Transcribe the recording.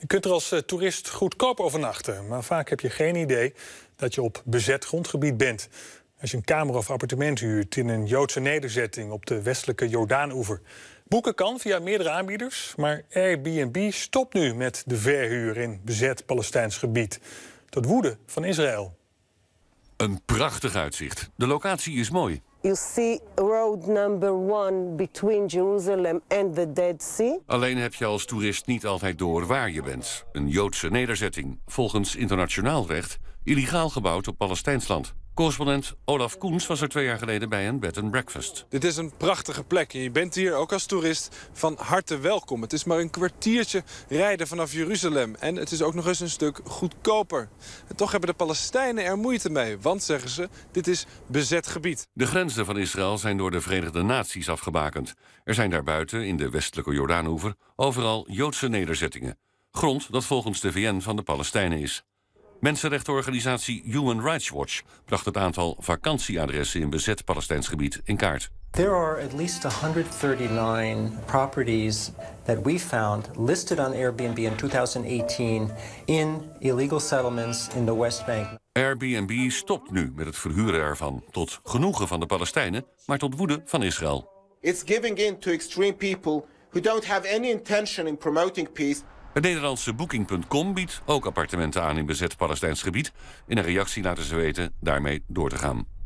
Je kunt er als eh, toerist goedkoop overnachten, maar vaak heb je geen idee dat je op bezet grondgebied bent. Als je een kamer of appartement huurt in een Joodse nederzetting op de westelijke Jordaanoever. Boeken kan via meerdere aanbieders, maar Airbnb stopt nu met de verhuur in bezet Palestijns gebied. Tot woede van Israël. Een prachtig uitzicht. De locatie is mooi. You see road number one between Jerusalem and the Dead Sea. Alleen heb je als toerist niet altijd door waar je bent. Een Joodse nederzetting, volgens internationaal recht, illegaal gebouwd op Palestijns land. Correspondent Olaf Koens was er twee jaar geleden bij een bed and breakfast. Dit is een prachtige plek. en Je bent hier ook als toerist van harte welkom. Het is maar een kwartiertje rijden vanaf Jeruzalem. En het is ook nog eens een stuk goedkoper. En toch hebben de Palestijnen er moeite mee. Want, zeggen ze, dit is bezet gebied. De grenzen van Israël zijn door de Verenigde Naties afgebakend. Er zijn daarbuiten, in de westelijke Jordaanoever, overal Joodse nederzettingen. Grond dat volgens de VN van de Palestijnen is. Mensenrechtenorganisatie Human Rights Watch bracht het aantal vakantieadressen in bezet Palestijns gebied in kaart. There are at least 139 properties that we found listed on Airbnb in 2018 in illegal settlements in the West Bank. Airbnb stopt nu met het verhuren ervan, tot genoegen van de Palestijnen, maar tot woede van Israël. It's giving in to extreme people who don't have any intention in promoting peace. Het Nederlandse Booking.com biedt ook appartementen aan in bezet Palestijns gebied... in een reactie laten ze weten daarmee door te gaan.